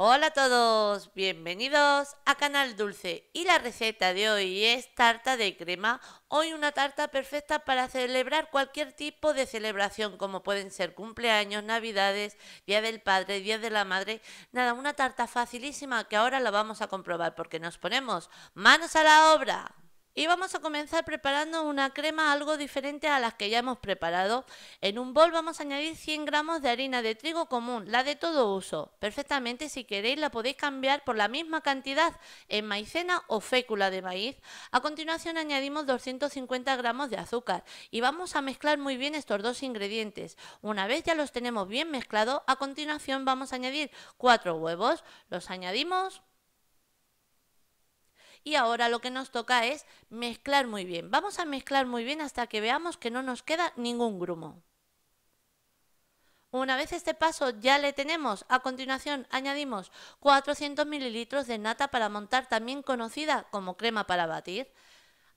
Hola a todos, bienvenidos a Canal Dulce y la receta de hoy es tarta de crema. Hoy una tarta perfecta para celebrar cualquier tipo de celebración como pueden ser cumpleaños, navidades, día del padre, día de la madre. Nada, una tarta facilísima que ahora la vamos a comprobar porque nos ponemos manos a la obra y vamos a comenzar preparando una crema algo diferente a las que ya hemos preparado. En un bol vamos a añadir 100 gramos de harina de trigo común, la de todo uso. Perfectamente si queréis la podéis cambiar por la misma cantidad en maicena o fécula de maíz. A continuación añadimos 250 gramos de azúcar y vamos a mezclar muy bien estos dos ingredientes. Una vez ya los tenemos bien mezclados, a continuación vamos a añadir 4 huevos. Los añadimos y ahora lo que nos toca es mezclar muy bien. Vamos a mezclar muy bien hasta que veamos que no nos queda ningún grumo. Una vez este paso ya le tenemos, a continuación añadimos 400 mililitros de nata para montar también conocida como crema para batir.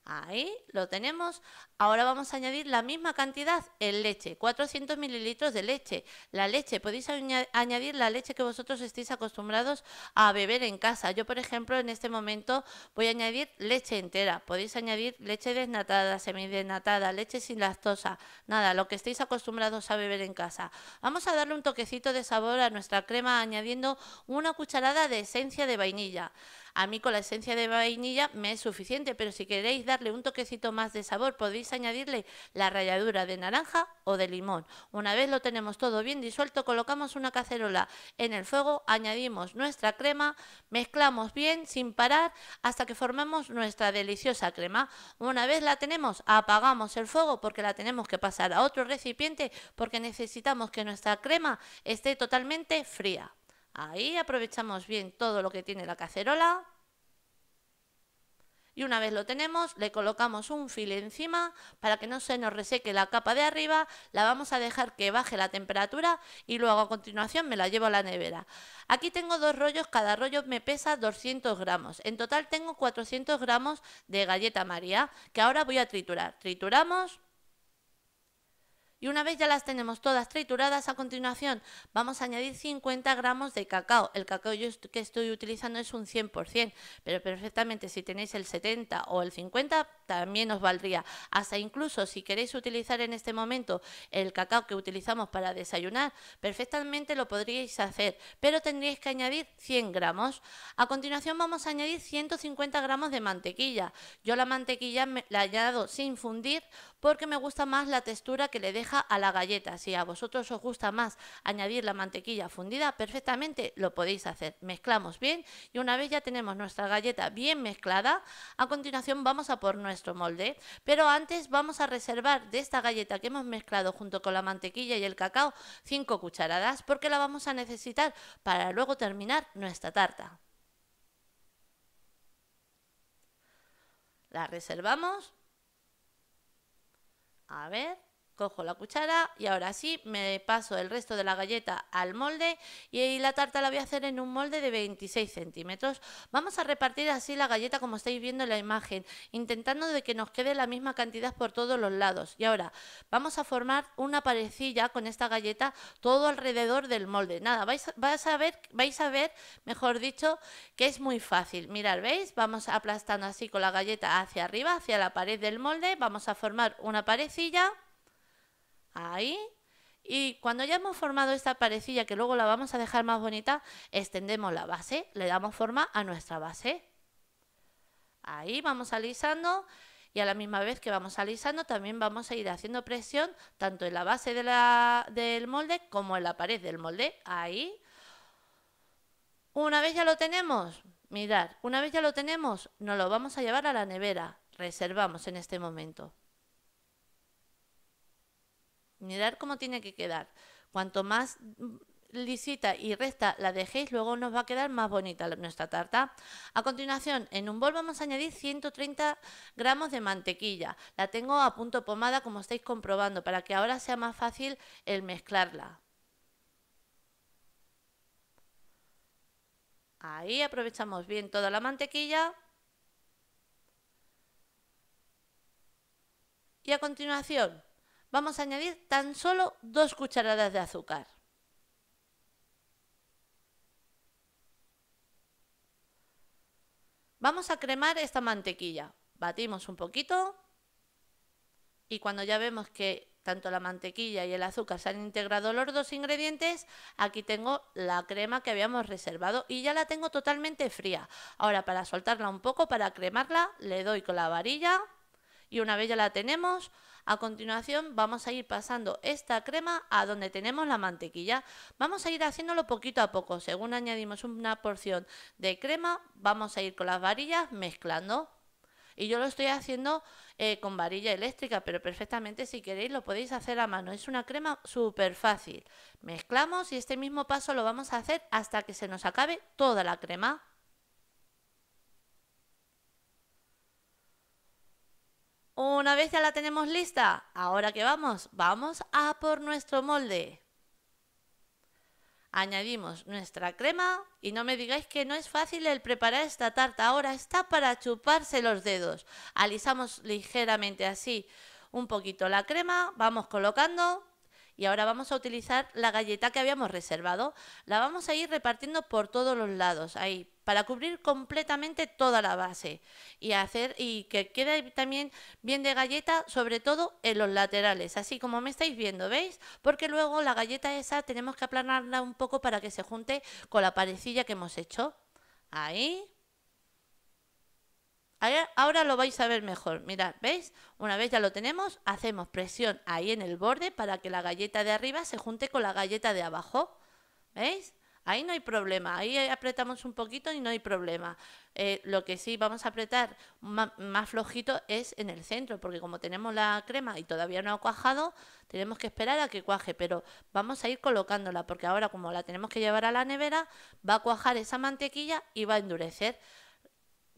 Ahí lo tenemos. Ahora vamos a añadir la misma cantidad en leche, 400 mililitros de leche. La leche, podéis añadir la leche que vosotros estéis acostumbrados a beber en casa. Yo, por ejemplo, en este momento voy a añadir leche entera. Podéis añadir leche desnatada, semidesnatada, leche sin lactosa, nada, lo que estéis acostumbrados a beber en casa. Vamos a darle un toquecito de sabor a nuestra crema añadiendo una cucharada de esencia de vainilla. A mí con la esencia de vainilla me es suficiente, pero si queréis darle un toquecito más de sabor, podéis añadirle la ralladura de naranja o de limón. Una vez lo tenemos todo bien disuelto, colocamos una cacerola en el fuego, añadimos nuestra crema, mezclamos bien sin parar hasta que formemos nuestra deliciosa crema. Una vez la tenemos, apagamos el fuego porque la tenemos que pasar a otro recipiente porque necesitamos que nuestra crema esté totalmente fría. Ahí aprovechamos bien todo lo que tiene la cacerola. Y una vez lo tenemos, le colocamos un fil encima para que no se nos reseque la capa de arriba. La vamos a dejar que baje la temperatura y luego a continuación me la llevo a la nevera. Aquí tengo dos rollos, cada rollo me pesa 200 gramos. En total tengo 400 gramos de galleta María que ahora voy a triturar. Trituramos. Y una vez ya las tenemos todas trituradas, a continuación vamos a añadir 50 gramos de cacao. El cacao yo que estoy utilizando es un 100%, pero perfectamente si tenéis el 70 o el 50 también nos valdría. Hasta incluso si queréis utilizar en este momento el cacao que utilizamos para desayunar, perfectamente lo podríais hacer, pero tendríais que añadir 100 gramos. A continuación vamos a añadir 150 gramos de mantequilla. Yo la mantequilla la he añadido sin fundir porque me gusta más la textura que le deja a la galleta. Si a vosotros os gusta más añadir la mantequilla fundida, perfectamente lo podéis hacer. Mezclamos bien y una vez ya tenemos nuestra galleta bien mezclada, a continuación vamos a por nuestra molde. Pero antes vamos a reservar de esta galleta que hemos mezclado junto con la mantequilla y el cacao 5 cucharadas porque la vamos a necesitar para luego terminar nuestra tarta. La reservamos. A ver. Cojo la cuchara y ahora sí me paso el resto de la galleta al molde y la tarta la voy a hacer en un molde de 26 centímetros. Vamos a repartir así la galleta como estáis viendo en la imagen, intentando de que nos quede la misma cantidad por todos los lados. Y ahora vamos a formar una parecilla con esta galleta todo alrededor del molde. Nada, vais, a, ver, vais a ver, mejor dicho, que es muy fácil. Mirad, ¿veis? Vamos aplastando así con la galleta hacia arriba, hacia la pared del molde. Vamos a formar una parecilla. Ahí. Y cuando ya hemos formado esta parecilla, que luego la vamos a dejar más bonita, extendemos la base, le damos forma a nuestra base. Ahí vamos alisando y a la misma vez que vamos alisando también vamos a ir haciendo presión tanto en la base del molde como en la pared del molde. Ahí. Una vez ya lo tenemos, mirad, una vez ya lo tenemos, nos lo vamos a llevar a la nevera. Reservamos en este momento. Mirad cómo tiene que quedar. Cuanto más mm, lisita y recta la dejéis, luego nos va a quedar más bonita nuestra tarta. A continuación, en un bol vamos a añadir 130 gramos de mantequilla. La tengo a punto pomada, como estáis comprobando, para que ahora sea más fácil el mezclarla. Ahí aprovechamos bien toda la mantequilla. Y a continuación, vamos a añadir tan solo dos cucharadas de azúcar. Vamos a cremar esta mantequilla. Batimos un poquito y cuando ya vemos que tanto la mantequilla y el azúcar se han integrado los dos ingredientes, aquí tengo la crema que habíamos reservado y ya la tengo totalmente fría. Ahora para soltarla un poco, para cremarla, le doy con la varilla y una vez ya la tenemos, a continuación vamos a ir pasando esta crema a donde tenemos la mantequilla. Vamos a ir haciéndolo poquito a poco. Según añadimos una porción de crema, vamos a ir con las varillas mezclando. Y yo lo estoy haciendo eh, con varilla eléctrica, pero perfectamente si queréis lo podéis hacer a mano. Es una crema súper fácil. Mezclamos y este mismo paso lo vamos a hacer hasta que se nos acabe toda la crema. Una vez ya la tenemos lista, ahora que vamos, vamos a por nuestro molde. Añadimos nuestra crema y no me digáis que no es fácil el preparar esta tarta. Ahora está para chuparse los dedos. Alisamos ligeramente así un poquito la crema, vamos colocando y ahora vamos a utilizar la galleta que habíamos reservado. La vamos a ir repartiendo por todos los lados, ahí para cubrir completamente toda la base y hacer y que quede también bien de galleta, sobre todo en los laterales, así como me estáis viendo, ¿veis? Porque luego la galleta esa tenemos que aplanarla un poco para que se junte con la parecilla que hemos hecho. Ahí. Ahora lo vais a ver mejor. Mirad, ¿veis? Una vez ya lo tenemos, hacemos presión ahí en el borde para que la galleta de arriba se junte con la galleta de abajo. ¿Veis? Ahí no hay problema, ahí eh, apretamos un poquito y no hay problema. Eh, lo que sí vamos a apretar más flojito es en el centro, porque como tenemos la crema y todavía no ha cuajado, tenemos que esperar a que cuaje, pero vamos a ir colocándola, porque ahora como la tenemos que llevar a la nevera, va a cuajar esa mantequilla y va a endurecer.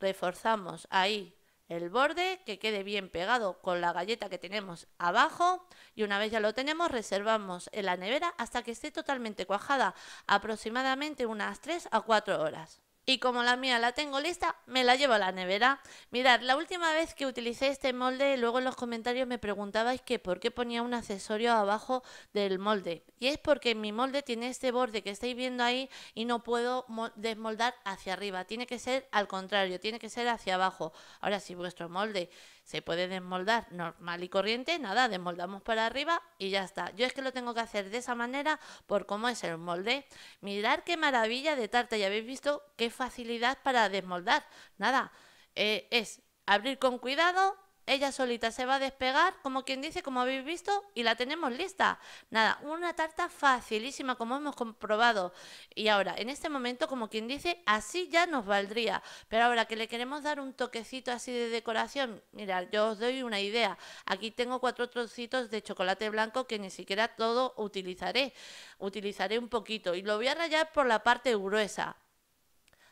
Reforzamos ahí el borde, que quede bien pegado con la galleta que tenemos abajo y una vez ya lo tenemos reservamos en la nevera hasta que esté totalmente cuajada, aproximadamente unas 3 a 4 horas y como la mía la tengo lista, me la llevo a la nevera. Mirad, la última vez que utilicé este molde, luego en los comentarios me preguntabais que por qué ponía un accesorio abajo del molde. Y es porque mi molde tiene este borde que estáis viendo ahí y no puedo desmoldar hacia arriba. Tiene que ser al contrario, tiene que ser hacia abajo. Ahora, si vuestro molde se puede desmoldar normal y corriente, nada, desmoldamos para arriba y ya está. Yo es que lo tengo que hacer de esa manera por cómo es el molde. Mirad qué maravilla de tarta, ya habéis visto qué facilidad para desmoldar. Nada, eh, es abrir con cuidado, ella solita se va a despegar, como quien dice, como habéis visto, y la tenemos lista. Nada, una tarta facilísima, como hemos comprobado. Y ahora, en este momento, como quien dice, así ya nos valdría. Pero ahora que le queremos dar un toquecito así de decoración, mira yo os doy una idea. Aquí tengo cuatro trocitos de chocolate blanco que ni siquiera todo utilizaré. Utilizaré un poquito y lo voy a rayar por la parte gruesa.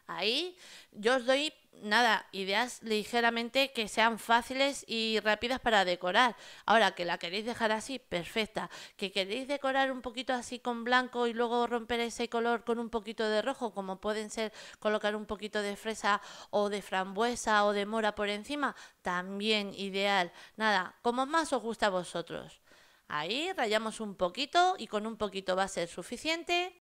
Ahí yo os doy nada, ideas ligeramente que sean fáciles y rápidas para decorar. Ahora, que la queréis dejar así, perfecta. Que queréis decorar un poquito así con blanco y luego romper ese color con un poquito de rojo, como pueden ser colocar un poquito de fresa o de frambuesa o de mora por encima, también ideal. Nada, como más os gusta a vosotros. Ahí rayamos un poquito y con un poquito va a ser suficiente.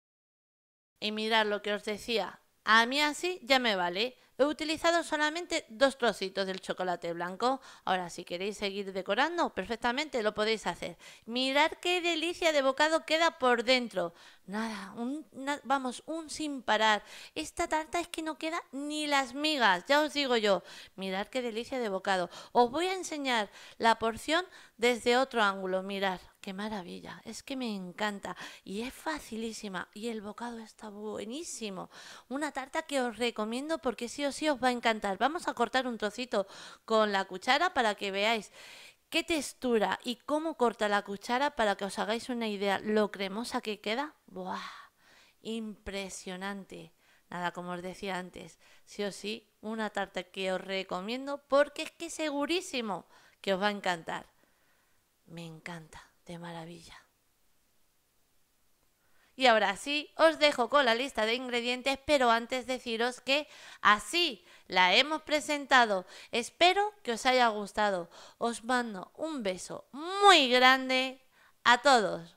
Y mirad lo que os decía, a mí así ya me vale. He utilizado solamente dos trocitos del chocolate blanco. Ahora, si queréis seguir decorando, perfectamente lo podéis hacer. Mirad qué delicia de bocado queda por dentro. Nada, un, vamos, un sin parar. Esta tarta es que no queda ni las migas, ya os digo yo. Mirad qué delicia de bocado. Os voy a enseñar la porción desde otro ángulo, mirad, qué maravilla, es que me encanta y es facilísima y el bocado está buenísimo. Una tarta que os recomiendo porque sí o sí os va a encantar. Vamos a cortar un trocito con la cuchara para que veáis ¿Qué textura y cómo corta la cuchara para que os hagáis una idea lo cremosa que queda? ¡Buah! Impresionante. Nada, como os decía antes, sí o sí, una tarta que os recomiendo porque es que segurísimo que os va a encantar. Me encanta, de maravilla. Y ahora sí, os dejo con la lista de ingredientes, pero antes deciros que así la hemos presentado. Espero que os haya gustado. Os mando un beso muy grande a todos.